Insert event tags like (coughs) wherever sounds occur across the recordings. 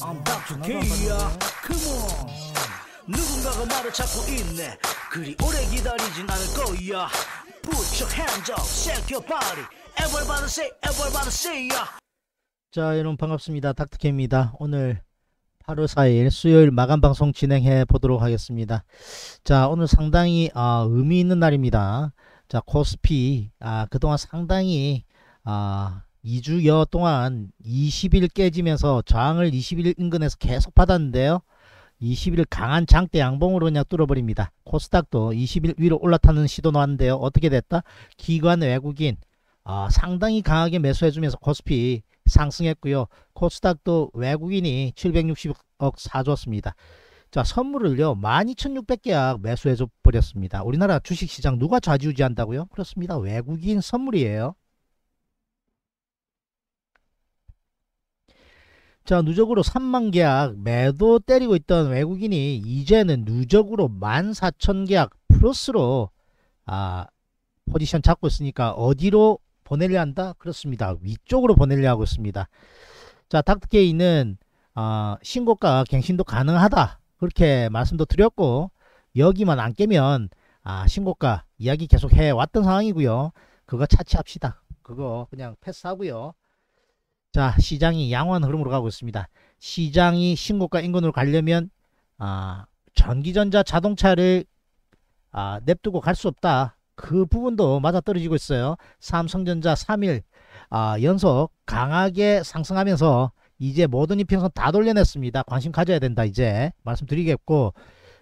I'm back to K야 e Come on 누군가가 말을 찾고 있네 그리 오래 기다리진 않을 거야 Put your hands up, shake your body Everybody say, everybody say ya 자 여러분 반갑습니다 닥터케입니다 오늘 8월 4일 수요일 마감 방송 진행해 보도록 하겠습니다 자 오늘 상당히 아, 의미 있는 날입니다 자 코스피 아, 그동안 상당히 아, 2주여 동안 20일 깨지면서 저항을 20일 인근에서 계속 받았는데요. 20일 강한 장대 양봉으로 그냥 뚫어버립니다. 코스닥도 20일 위로 올라타는 시도 나왔는데요. 어떻게 됐다? 기관 외국인 아, 상당히 강하게 매수해주면서 코스피 상승했고요. 코스닥도 외국인이 760억 사줬습니다. 자 선물을요 1 2 6 0 0개약 매수해줘 버렸습니다. 우리나라 주식시장 누가 좌지우지한다고요? 그렇습니다. 외국인 선물이에요. 자 누적으로 3만 계약 매도 때리고 있던 외국인이 이제는 누적으로 1만 4천 계약 플러스로 아 포지션 잡고 있으니까 어디로 보내려 한다? 그렇습니다. 위쪽으로 보내려 하고 있습니다. 자 닥터케이는 아, 신고가 갱신도 가능하다 그렇게 말씀도 드렸고 여기만 안 깨면 아, 신고가 이야기 계속 해왔던 상황이고요. 그거 차치합시다. 그거 그냥 패스하고요. 자 시장이 양호한 흐름으로 가고 있습니다. 시장이 신고가 인근으로 가려면 아, 전기전자 자동차를 아, 냅두고 갈 수 없다. 그 부분도 맞아떨어지고 있어요. 삼성전자 3일 아, 연속 강하게 상승하면서 이제 모든 이평선 다 돌려냈습니다. 관심 가져야 된다 이제 말씀드리겠고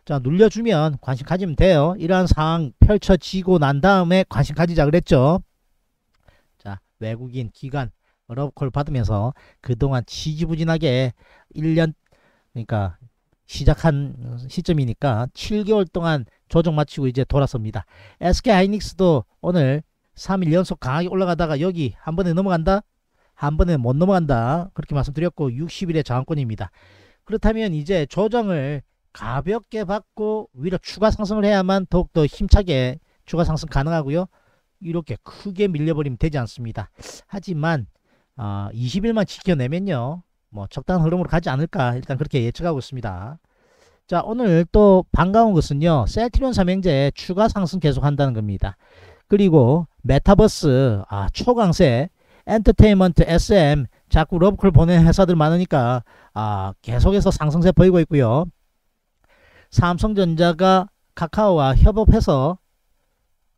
자 눌려주면 관심 가지면 돼요. 이러한 상황 펼쳐지고 난 다음에 관심 가지자 그랬죠. 자 외국인 기관 러브콜 받으면서 그동안 지지부진하게 1년 그러니까 시작한 시점이니까 7개월 동안 조정 마치고 이제 돌아섭니다. SK 하이닉스도 오늘 3일 연속 강하게 올라가다가 여기 한 번에 넘어간다? 한 번에 못 넘어간다. 그렇게 말씀드렸고 60일의 저항권입니다. 그렇다면 이제 조정을 가볍게 받고 위로 추가 상승을 해야만 더욱더 힘차게 추가 상승 가능하고요. 이렇게 크게 밀려버리면 되지 않습니다. 하지만 어, 아, 20일만 지켜내면요. 뭐 적당한 흐름으로 가지 않을까 일단 그렇게 예측하고 있습니다. 자 오늘 또 반가운 것은요. 셀트리온 삼행제 추가 상승 계속한다는 겁니다. 그리고 메타버스 아, 초강세 엔터테인먼트 SM 자꾸 러브콜 보낸 회사들 많으니까 아, 계속해서 상승세 보이고 있고요. 삼성전자가 카카오와 협업해서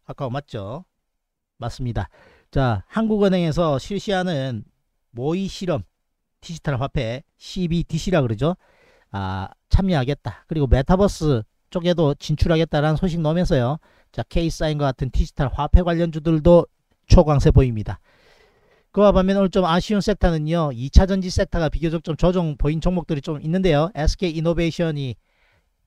카카오 맞죠? 맞습니다. 자 한국은행에서 실시하는 모의 실험 디지털 화폐 CBDC라 그러죠. 아, 참여하겠다. 그리고 메타버스 쪽에도 진출하겠다라는 소식 넣으면서요. 자, K사인과 같은 디지털 화폐 관련주들도 초강세 보입니다. 그와 반면 오늘 좀 아쉬운 섹터는요. 2차전지 섹터가 비교적 좀 조정 보인 종목들이 좀 있는데요. SK이노베이션이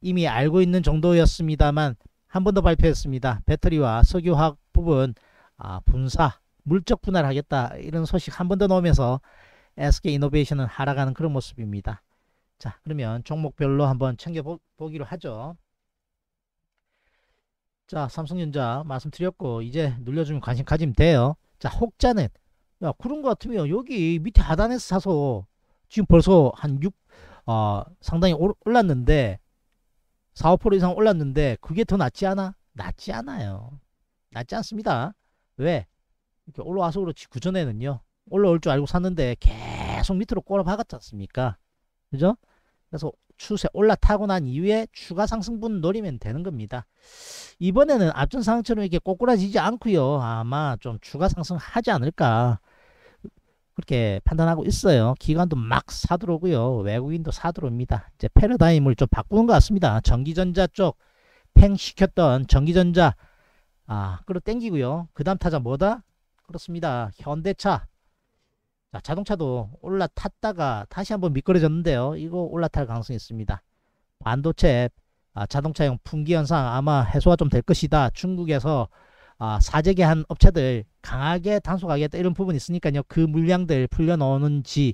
이미 알고 있는 정도였습니다만 한 번 더 발표했습니다. 배터리와 석유화학 부분 아, 분사 물적 분할하겠다 이런 소식 한 번 더 넣으면서 SK 이노베이션은 하락하는 그런 모습입니다. 자 그러면 종목별로 한번 챙겨보기로 하죠. 자 삼성전자 말씀드렸고 이제 눌려주면 관심 가지면 돼요. 자 혹자는 야 그런 것 같으면 여기 밑에 하단에서 사서 지금 벌써 한 6, 어, 상당히 올랐는데 4, 5% 이상 올랐는데 그게 더 낫지 않아? 낫지 않아요. 낫지 않습니다. 왜? 이렇게 올라와서 그렇지 그전에는요 올라올 줄 알고 샀는데 계속 밑으로 꼬라박았지 않습니까 그죠 그래서 추세 올라타고 난 이후에 추가 상승분 노리면 되는 겁니다 이번에는 앞전 상황처럼 이렇게 꼬꾸라지지 않고요 아마 좀 추가 상승하지 않을까 그렇게 판단하고 있어요 기관도 막 사들어오고요 외국인도 사들어옵니다 이제 패러다임을 좀 바꾸는 것 같습니다 전기전자 쪽 팽 시켰던 전기전자 아 끌어 땡기고요 그 다음 타자 뭐다 그렇습니다. 현대차. 자, 자동차도 올라탔다가 다시 한번 미끄러졌는데요. 이거 올라탈 가능성이 있습니다. 반도체 아, 자동차용 품귀 현상 아마 해소가 좀 될 것이다. 중국에서 아, 사재기한 업체들 강하게 단속하겠다 이런 부분이 있으니까요. 그 물량들 풀려놓는지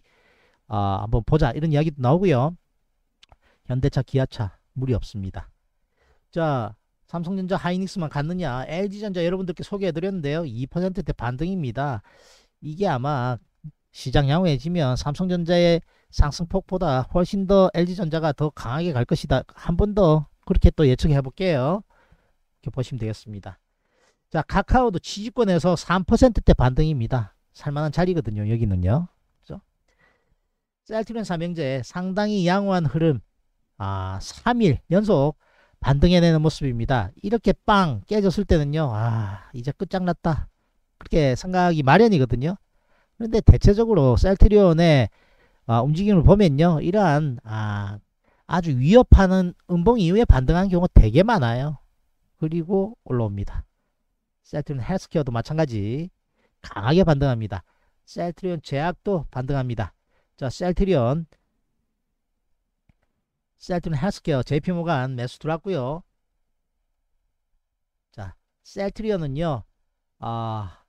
아, 한번 보자 이런 이야기도 나오고요. 현대차, 기아차 물이 없습니다. 자 삼성전자 하이닉스만 갔느냐 LG전자 여러분들께 소개해드렸는데요 2%대 반등입니다 이게 아마 시장 양호해지면 삼성전자의 상승폭보다 훨씬 더 LG전자가 더 강하게 갈 것이다 한 번 더 그렇게 또 예측해 볼게요 이렇게 보시면 되겠습니다 자 카카오도 취지권에서 3%대 반등입니다 살만한 자리거든요 여기는요 그죠? 셀트리온 삼형제 상당히 양호한 흐름 아 3일 연속 반등해내는 모습입니다. 이렇게 빵 깨졌을 때는요. 아 이제 끝장났다. 그렇게 생각이 마련이거든요. 그런데 대체적으로 셀트리온의 아, 움직임을 보면요. 이러한 아, 아주 위협하는 음봉 이후에 반등한 경우 되게 많아요. 그리고 올라옵니다. 셀트리온 헬스케어도 마찬가지 강하게 반등합니다. 셀트리온 제약도 반등합니다. 자, 셀트리온 셀트는 헬스케어, JP모간 매수 들어왔고요. 자, 셀트리온은요. 아,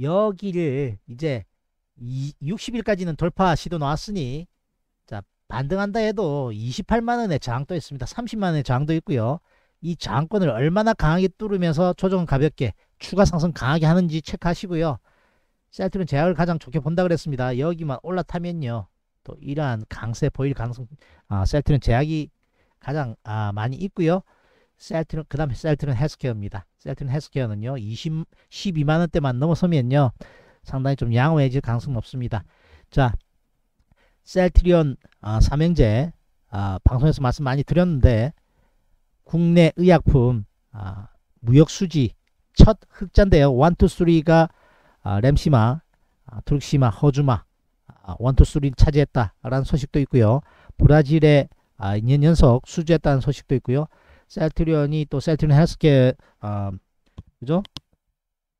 여기를 이제 60일까지는 돌파 시도 나왔으니 자, 반등한다 해도 28만원의 저항도 있습니다. 30만원의 저항도 있고요. 이 저항권을 얼마나 강하게 뚫으면서 조정 가볍게 추가 상승 강하게 하는지 체크하시고요. 셀트리온 제약을 가장 좋게 본다 그랬습니다. 여기만 올라타면요. 또 이러한 강세 보일 가능성 아, 셀트는 제약이 가장 아, 많이 있고요. 셀트는 그 다음에 셀트는 헬스케어입니다. 셀트는 헬스케어는요. 20, 12만원대만 넘어서면요. 상당히 좀 양호해질 가능성 높습니다. 자 셀트리온 아, 삼형제 아, 방송에서 말씀 많이 드렸는데 국내 의약품 아, 무역수지 첫 흑자인데요. 1, 2, 3가 아, 램시마, 아, 트룩시마, 허주마 아, 원투쓰리 차지했다라는 소식도 있고요. 브라질에 아, 2년 연속 수주했다는 소식도 있고요. 셀트리온이 또 셀트리온 헬스케 어, 아, 그죠?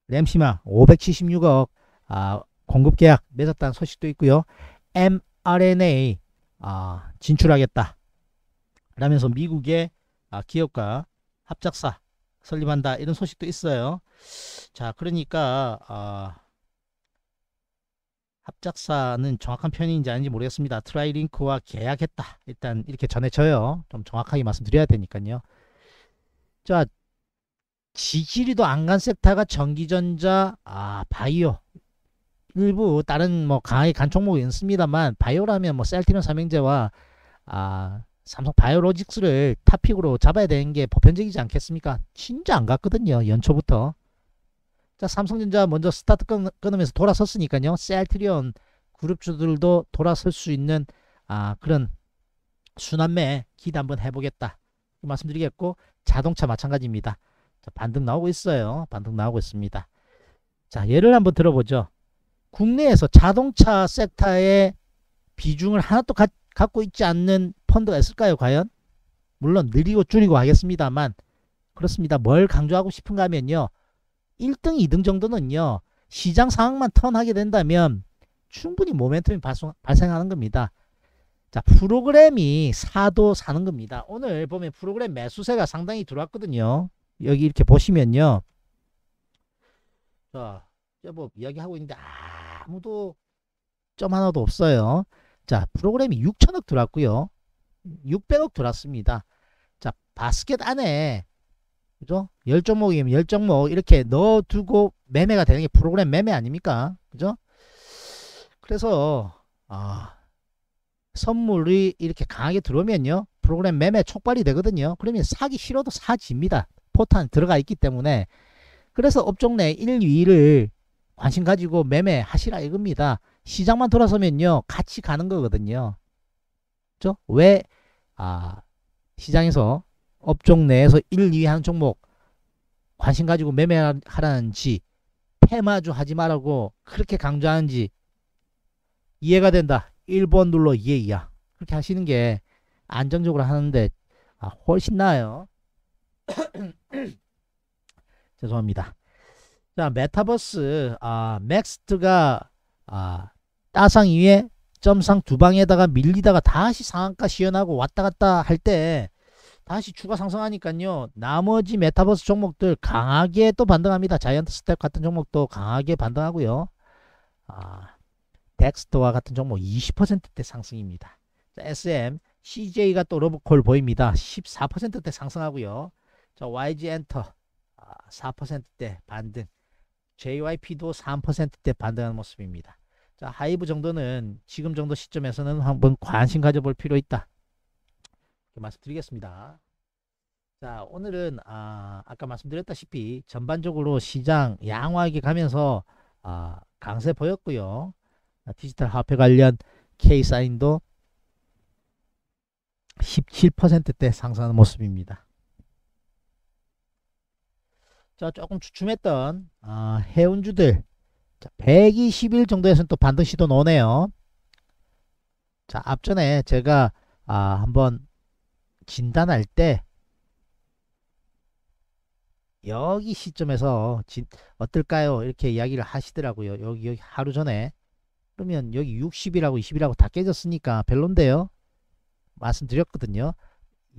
램시마 576억 아, 공급 계약 맺었다는 소식도 있고요. mRNA 아, 진출하겠다. 라면서 미국의 아, 기업과 합작사 설립한다 이런 소식도 있어요. 자, 그러니까 아, 합작사는 정확한 표현인지 아닌지 모르겠습니다. 트라이링크와 계약했다. 일단 이렇게 전해져요. 좀 정확하게 말씀드려야 되니까요. 자, 지지리도 안간섹터가 전기전자, 아, 바이오. 일부 다른 뭐 강하게 간종목이 있습니다만 바이오라면 뭐 셀티면 삼행제와 아, 삼성 바이오로직스를 탑픽으로 잡아야 되는 게 보편적이지 않겠습니까? 진짜 안 갔거든요. 연초부터. 자 삼성전자 먼저 스타트 끊, 으면서 돌아섰으니까요. 셀트리온 그룹주들도 돌아설 수 있는 아, 그런 순환매 기대 한번 해보겠다. 말씀드리겠고 자동차 마찬가지입니다. 자, 반등 나오고 있어요. 반등 나오고 있습니다. 자 예를 한번 들어보죠. 국내에서 자동차 섹터의 비중을 하나도 가, 갖고 있지 않는 펀드가 있을까요 과연? 물론 늘리고 줄이고 하겠습니다만 그렇습니다. 뭘 강조하고 싶은가 하면요. 1등, 2등 정도는요. 시장 상황만 턴하게 된다면 충분히 모멘텀이 발생, 하는 겁니다. 자, 프로그램이 사도 사는 겁니다. 오늘 보면 프로그램 매수세가 상당히 들어왔거든요. 여기 이렇게 보시면요. 자, 뭐 이야기하고 있는데 아무도 점 하나도 없어요. 자, 프로그램이 6천억 들어왔고요. 600억 들어왔습니다. 자, 바스켓 안에 그죠? 열 종목이면 열 종목 이렇게 넣어두고 매매가 되는 게 프로그램 매매 아닙니까? 그죠? 그래서 아 선물이 이렇게 강하게 들어오면요 프로그램 매매 촉발이 되거든요 그러면 사기 싫어도 사집니다 포탄 들어가 있기 때문에 그래서 업종 내 1, 2를 위 관심 가지고 매매하시라 이겁니다 시장만 돌아서면요 같이 가는 거거든요 그죠? 왜 아, 시장에서 업종 내에서 1, 2위 하는 종목 관심 가지고 매매하라는지 폐마주 하지 말라고 그렇게 강조하는지 이해가 된다. 1번 눌러 이해 이야. 그렇게 하시는 게 안정적으로 하는데 아, 훨씬 나아요. (coughs) 죄송합니다. 자, 메타버스 아, 맥스트가 아, 따상 2에 점상 두 방에다가 밀리다가 다시 상한가 시연하고 왔다 갔다 할때 다시 추가 상승하니까요. 나머지 메타버스 종목들 강하게 또 반등합니다. 자이언트 스텝 같은 종목도 강하게 반등하고요. 아, 덱스터와 같은 종목 20%대 상승입니다. 자, SM, CJ가 또 러브콜 보입니다. 14%대 상승하고요. 자, YG 엔터 4%대 아, 반등. JYP도 3%대 반등하는 모습입니다. 자, 하이브 정도는 지금 정도 시점에서는 한번 관심 가져볼 필요 있다. 말씀드리겠습니다. 자, 오늘은 아, 아까 말씀드렸다시피 전반적으로 시장 양호하게 가면서 아, 강세 보였고요. 아, 디지털 화폐 관련 K사인도 17%대 상승하는 모습입니다. 자, 조금 주춤했던 아, 해운주들 자, 1 2 0일 정도에서는 또 반등 시도 나오네요. 자, 앞전에 제가 아, 한번 진단할 때 여기 시점에서 진, 어떨까요? 이렇게 이야기를 하시더라고요. 여기, 여기 하루 전에 그러면 여기 60이라고 20이라고 다 깨졌으니까 별론데요. 말씀드렸거든요.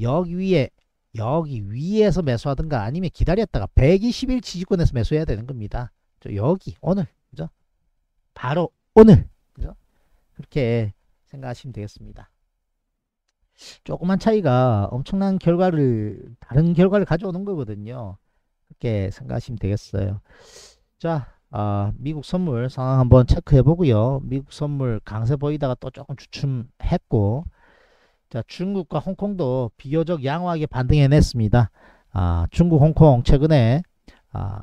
여기 위에 여기 위에서 매수하든가 아니면 기다렸다가 1 2 0일 지지권에서 매수해야 되는 겁니다. 저 여기 오늘 그죠? 바로 오늘 그죠? 그렇게 생각하시면 되겠습니다. 조그만 차이가 엄청난 결과를 다른 결과를 가져오는 거거든요. 그렇게 생각하시면 되겠어요. 자, 아, 미국 선물 상황 한번 체크해 보고요. 미국 선물 강세 보이다가 또 조금 주춤했고 자, 중국과 홍콩도 비교적 양호하게 반등해냈습니다. 아, 중국, 홍콩 최근에 아,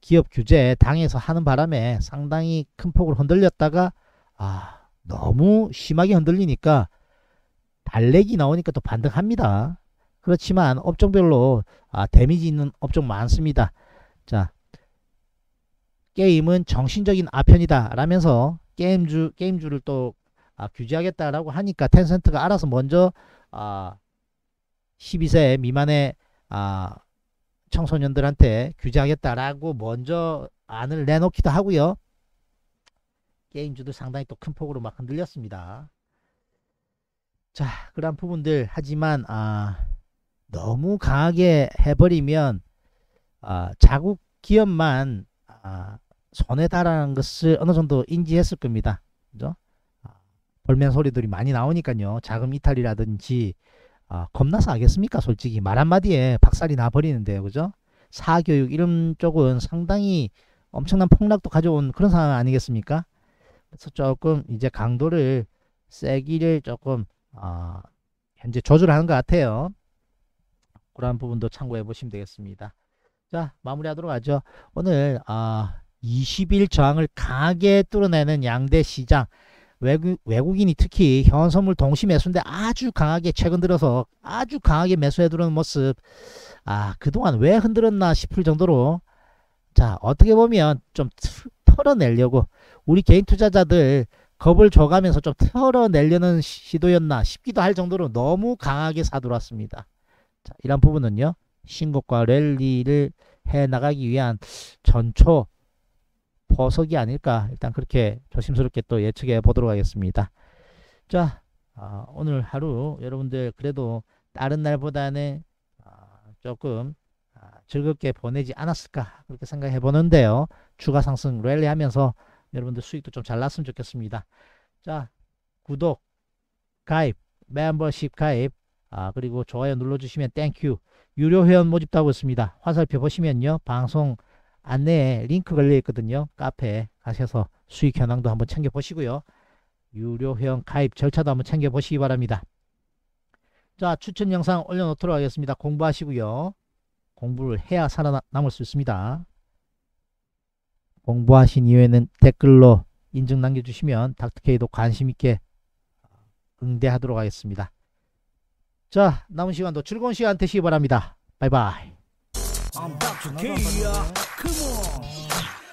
기업 규제 당해서 하는 바람에 상당히 큰 폭을 흔들렸다가 아, 너무 심하게 흔들리니까 달래기 나오니까 또 반등합니다. 그렇지만 업종별로 아, 데미지 있는 업종 많습니다. 자, 게임은 정신적인 아편이다 라면서 게임주 게임주를 또 아, 규제하겠다라고 하니까 텐센트가 알아서 먼저 아, 12세 미만의 아, 청소년들한테 규제하겠다라고 먼저 안을 내놓기도 하고요. 게임주도 상당히 또 큰 폭으로 막 흔들렸습니다. 자, 그런 부분들 하지만 아, 너무 강하게 해버리면 아, 자국 기업만 아, 손해다라는 것을 어느 정도 인지했을 겁니다. 그죠? 아, 벌면 소리들이 많이 나오니까요. 자금 이탈이라든지 아, 겁나서 하겠습니까? 솔직히 말 한마디에 박살이 나버리는데요. 그죠? 사교육 이런 쪽은 상당히 엄청난 폭락도 가져온 그런 상황 아니겠습니까? 그래서 조금 이제 강도를 세기를 조금 아, 현재 조절을 하는 것 같아요. 그러한 부분도 참고해 보시면 되겠습니다. 자 마무리하도록 하죠. 오늘 어, 아, 20일 저항을 강하게 뚫어내는 양대 시장 외국, 외국인이 특히 현선물 동시 매수인데 아주 강하게 최근 들어서 아주 강하게 매수해 들는 모습 아 그동안 왜 흔들었나 싶을 정도로 자 어떻게 보면 좀 털어내려고 우리 개인 투자자들 겁을 줘가면서 좀 털어내려는 시도였나 싶기도 할 정도로 너무 강하게 사돌았습니다. 자, 이런 부분은요. 신곡과 랠리를 해나가기 위한 전초 보석이 아닐까 일단 그렇게 조심스럽게 또 예측해 보도록 하겠습니다. 자 아, 오늘 하루 여러분들 그래도 다른 날보다는 아, 조금 아, 즐겁게 보내지 않았을까 그렇게 생각해 보는데요. 추가 상승 랠리 하면서 여러분들 수익도 좀 잘 났으면 좋겠습니다. 자, 구독, 가입, 멤버십 가입, 아, 그리고 좋아요 눌러주시면 땡큐. 유료 회원 모집도 하고 있습니다. 화살표 보시면요. 방송 안내에 링크 걸려있거든요. 카페에 가셔서 수익 현황도 한번 챙겨보시고요. 유료 회원 가입 절차도 한번 챙겨보시기 바랍니다. 자, 추천 영상 올려놓도록 하겠습니다. 공부하시고요. 공부를 해야 살아남을 수 있습니다. 공부하신 이후에는 댓글로 인증 남겨주시면 닥터케이도 관심있게 응대하도록 하겠습니다. 자 남은 시간도 즐거운 시간 되시기 바랍니다. 바이바이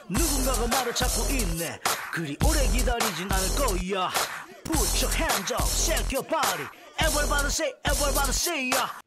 누군가가 말을 찾고 있네 그리 오래 기다리진 않을 거야 Put your hands up, shake your body Everybody say, everybody say yeah.